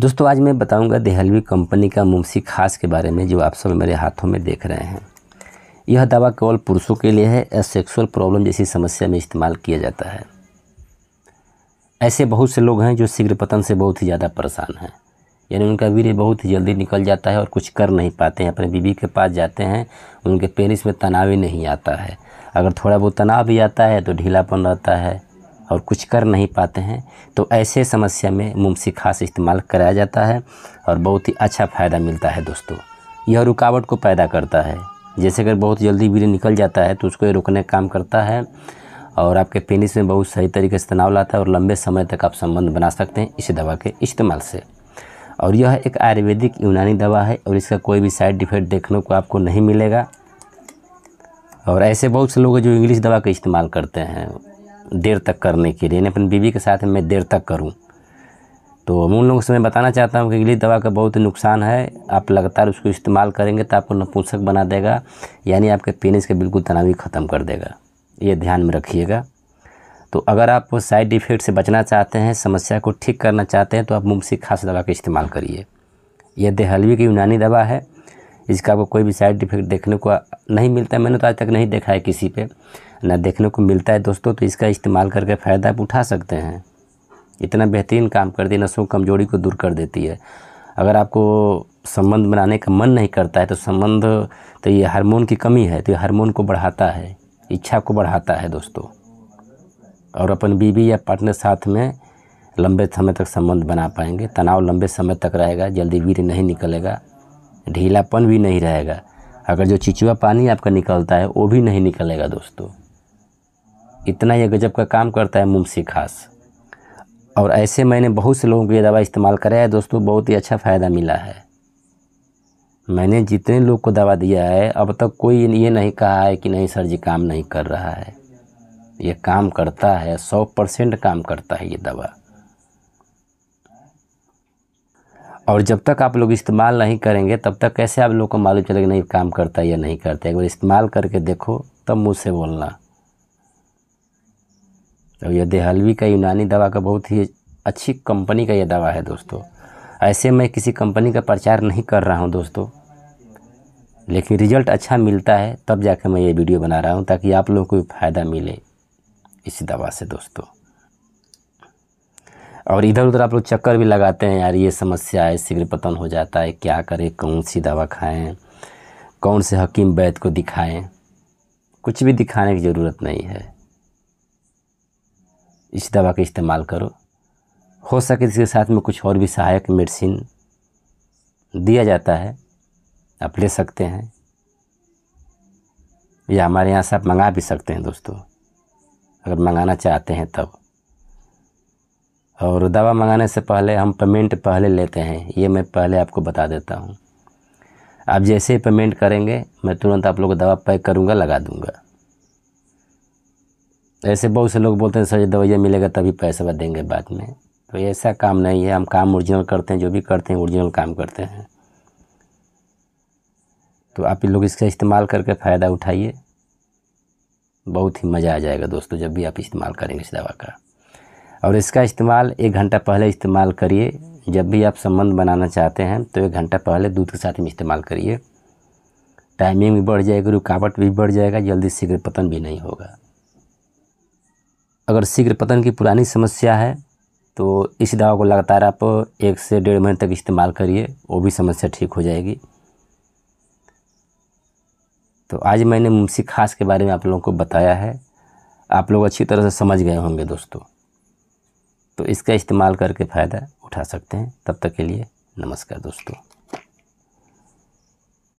दोस्तों आज मैं बताऊंगा देहलवी कंपनी का मुमसी खास के बारे में जो आप सब मेरे हाथों में देख रहे हैं यह दवा केवल पुरुषों के लिए है या सेक्सुअल प्रॉब्लम जैसी समस्या में इस्तेमाल किया जाता है ऐसे बहुत से लोग हैं जो शीघ्र पतन से बहुत ही ज़्यादा परेशान हैं यानी उनका वीर बहुत ही जल्दी निकल जाता है और कुछ कर नहीं पाते हैं अपने बीवी के पास जाते हैं उनके पेरिस में तनाव ही नहीं आता है अगर थोड़ा बहुत तनाव भी आता है तो ढीलापन रहता है और कुछ कर नहीं पाते हैं तो ऐसे समस्या में मुमसी खास इस्तेमाल कराया जाता है और बहुत ही अच्छा फ़ायदा मिलता है दोस्तों यह रुकावट को पैदा करता है जैसे अगर बहुत जल्दी बीड़ी निकल जाता है तो उसको ये रोकने का काम करता है और आपके पेनिस में बहुत सही तरीके से तनाव लाता है और लंबे समय तक आप संबंध बना सकते हैं इस दवा के इस्तेमाल से और यह एक आयुर्वेदिक यूनानी दवा है और इसका कोई भी साइड इफेक्ट देखने को आपको नहीं मिलेगा और ऐसे बहुत से लोग हैं जो इंग्लिश दवा का इस्तेमाल करते हैं देर तक करने के लिए यानी अपनी बीवी के साथ मैं देर तक करूँ तो मैं उन लोगों से मैं बताना चाहता हूँ कि गिली दवा का बहुत ही नुकसान है आप लगातार उसको इस्तेमाल करेंगे तो आपको नपुंसक बना देगा यानी आपके पेनिस के बिल्कुल तनावी ख़त्म कर देगा ये ध्यान में रखिएगा तो अगर आप साइड इफ़ेक्ट से बचना चाहते हैं समस्या को ठीक करना चाहते हैं तो आप मुमसी खास दवा का इस्तेमाल करिए यह देहलवी की यूनानी दवा है इसका आपको कोई भी साइड इफेक्ट देखने को नहीं मिलता है मैंने तो आज तक नहीं देखा है किसी पे ना देखने को मिलता है दोस्तों तो इसका इस्तेमाल करके फ़ायदा आप उठा सकते हैं इतना बेहतरीन काम करती है नसों कमजोरी को दूर कर देती है अगर आपको संबंध बनाने का मन नहीं करता है तो संबंध तो ये हारमोन की कमी है तो ये हारमोन को बढ़ाता है इच्छा को बढ़ाता है दोस्तों और अपन बीवी या पार्टनर साथ में लंबे समय तक संबंध बना पाएंगे तनाव लंबे समय तक रहेगा जल्दी वीर नहीं निकलेगा ढीलापन भी नहीं रहेगा अगर जो चिचुआ पानी आपका निकलता है वो भी नहीं निकलेगा दोस्तों इतना यह गजब का काम करता है मुमसी खास और ऐसे मैंने बहुत से लोगों को यह दवा इस्तेमाल कराया है दोस्तों बहुत ही अच्छा फ़ायदा मिला है मैंने जितने लोग को दवा दिया है अब तक कोई ये नहीं कहा है कि नहीं सर जी काम नहीं कर रहा है ये काम करता है सौ परसेंट काम करता है ये दवा और जब तक आप लोग इस्तेमाल नहीं करेंगे तब तक कैसे आप लोग को मालूम चलेगा नहीं काम करता है या नहीं करता एक बार इस्तेमाल करके देखो तब मुझसे बोलना तो यह देहलवी का यूनानी दवा का बहुत ही अच्छी कंपनी का यह दवा है दोस्तों ऐसे मैं किसी कंपनी का प्रचार नहीं कर रहा हूँ दोस्तों लेकिन रिजल्ट अच्छा मिलता है तब जाकर मैं ये वीडियो बना रहा हूँ ताकि आप लोगों को फ़ायदा मिले इस दवा से दोस्तों और इधर उधर आप लोग चक्कर भी लगाते हैं यार ये समस्या है शीघ्र पतन हो जाता है क्या करें कौन सी दवा खाएँ कौन से हकीम बैत को दिखाएं कुछ भी दिखाने की ज़रूरत नहीं है इस दवा का इस्तेमाल करो हो सके इसके साथ में कुछ और भी सहायक मेडिसिन दिया जाता है आप ले सकते हैं या हमारे यहाँ से आप मंगा भी सकते हैं दोस्तों अगर मंगाना चाहते हैं तब और दवा मंगाने से पहले हम पेमेंट पहले लेते हैं ये मैं पहले आपको बता देता हूँ आप जैसे ही पेमेंट करेंगे मैं तुरंत आप लोग को दवा पैक करूँगा लगा दूँगा ऐसे बहुत से लोग बोलते हैं सर दवाइयाँ मिलेगा तभी पैसा देंगे बाद में तो ऐसा काम नहीं है हम काम ओरिजिनल करते हैं जो भी करते हैं ओरिजिनल काम करते हैं तो आप लोग इसका इस्तेमाल करके फ़ायदा उठाइए बहुत ही मज़ा आ जाएगा दोस्तों जब भी आप इस्तेमाल करेंगे इस दवा का और इसका इस्तेमाल एक घंटा पहले इस्तेमाल करिए जब भी आप संबंध बनाना चाहते हैं तो एक घंटा पहले दूध के साथ में इस्तेमाल करिए टाइमिंग भी बढ़ जाएगी रुकावट भी बढ़ जाएगा जल्दी शीघ्र पतन भी नहीं होगा अगर शीघ्र पतन की पुरानी समस्या है तो इस दवा को लगातार आप एक से डेढ़ महीने तक इस्तेमाल करिए वो भी समस्या ठीक हो जाएगी तो आज मैंने मुंशी खास के बारे में आप लोगों को बताया है आप लोग अच्छी तरह से समझ गए होंगे दोस्तों तो इसका इस्तेमाल करके फ़ायदा उठा सकते हैं तब तक के लिए नमस्कार दोस्तों